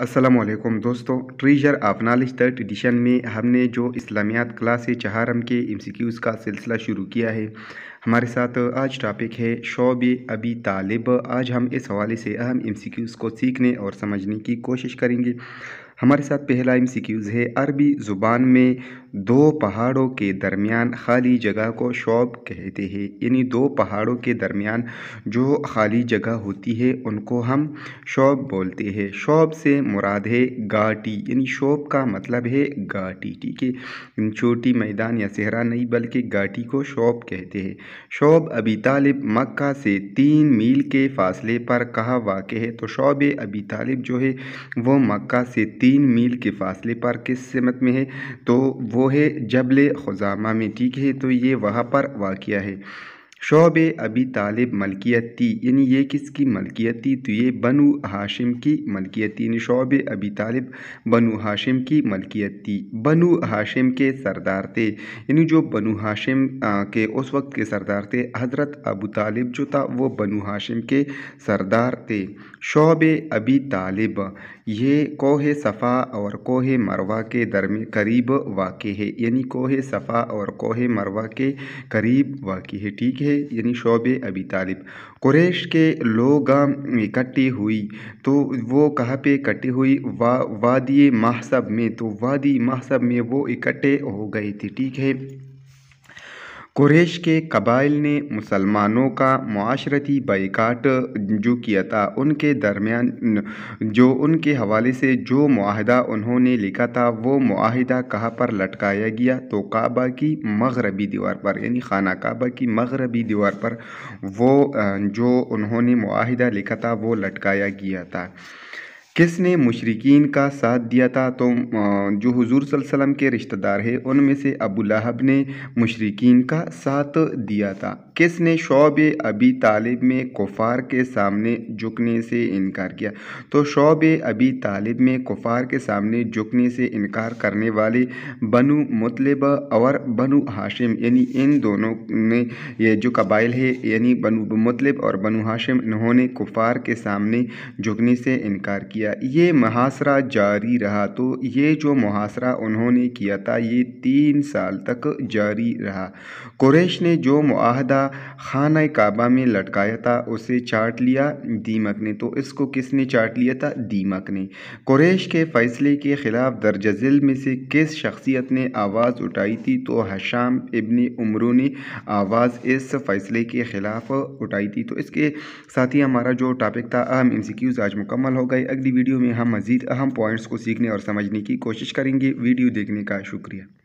असलम दोस्तों treasure of knowledge third edition में हमने जो इस्लामियात क्लास है चहारम के एमसीक्यूज़ का सिलसिला शुरू किया है हमारे साथ आज टॉपिक है शोब अबी तालिब आज हम इस हवाले से अहम एमसीक्यूज़ को सीखने और समझने की कोशिश करेंगे हमारे साथ पहला एमसीक्यूज़ है अरबी ज़ुबान में दो पहाड़ों के दरमियान खाली जगह को शॉप कहते हैं यानी दो पहाड़ों के दरमियान जो खाली जगह होती है उनको हम शॉप बोलते हैं शॉप से मुराद है घाटी यानी शॉप का मतलब है घाटी ठीक है छोटी मैदान या सहरा नहीं बल्कि घाटी को शॉप कहते हैं शॉप अबी तालिब मक्का से तीन मील के फासले पर कहा वाक़ है तो शॉब अबी तालिब जो है वो मक्का से तीन मील के फासले पर किस समत में है तो वो वो है जबल खुजामा में ठीक है तो ये वहाँ पर वाक़ है शोब अबी तालिब मलकियत थी यानी ये किसकी मलकियत थी तो ये बनु हाशिम की मलकियत थी यानी शोब अबी तालिब बनु हाशिम की मलकियत थी बनु हाशिम के सरदार थे यानी जो बनु हाशिम के उस वक्त के सरदार थे हज़रत अबू तालिब जो था वो बनु हाशिम के सरदार थे शोब अबी तालिब ये कोह सफ़ा और कोह मरवा के दरमे करीब वाक़ है यानी कोह सफ़ा और कोह मरवा के करीब वाक़ है ठीक है है यानी शोब अबी तालिब कुरैश के लोग इकट्ठी हुई तो वो कहाँ पे इकट्ठी हुई वा वादी महसब में तो वादी महसब में वो इकट्ठे हो गए थे ठीक है कुरेश के कबाइल ने मुसलमानों का माशरती बयकाट जो किया था उनके दरमियान जो उनके हवाले से जो माहदा उन्होंने लिखा था वो माहदा कहाँ पर लटकाया गया तो काबा की मगरबी दीवार पर यानी खाना काबा की मगरबी दीवार पर वो जो उन्होंने माहदा लिखा था वो लटकाया गया था किसने मुशरकिन का साथ दिया था तो जो हुजूर वसल्लम के रिश्तेदार हैं उनमें से अबू लहब ने मुशरकिन का साथ दिया था किसने शोब अबी तालिब में कुफार के सामने झुकने से इनकार किया तो शोब अबी तालिब में कुफार के सामने झुकने से इनकार करने वाले बनु मतलब और बनु हाशिम यानी इन दोनों ने ये जो कबाइल है यानी बनु मतलब और बनु हाशिम इन्होंने कुफार के सामने झुकने से इनकार किया किया ये मुहासरा जारी रहा तो ये जो मुहासरा उन्होंने किया था ये तीन साल तक जारी रहा कुरैश ने जो मुआहदा खाना काबा में लटकाया था उसे चाट लिया दीमक ने तो इसको किसने चाट लिया था दीमक ने कुरैश के फ़ैसले के ख़िलाफ़ दर्ज झील में से किस शख्सियत ने आवाज़ उठाई थी तो हशाम इबन उमरू ने आवाज़ इस फ़ैसले के ख़िलाफ़ उठाई थी तो इसके साथ ही हमारा जो टॉपिक था अहम इंसिक्यूज आज मुकम्मल हो गए अगली वीडियो में हम मजीद अहम पॉइंट्स को सीखने और समझने की कोशिश करेंगे वीडियो देखने का शुक्रिया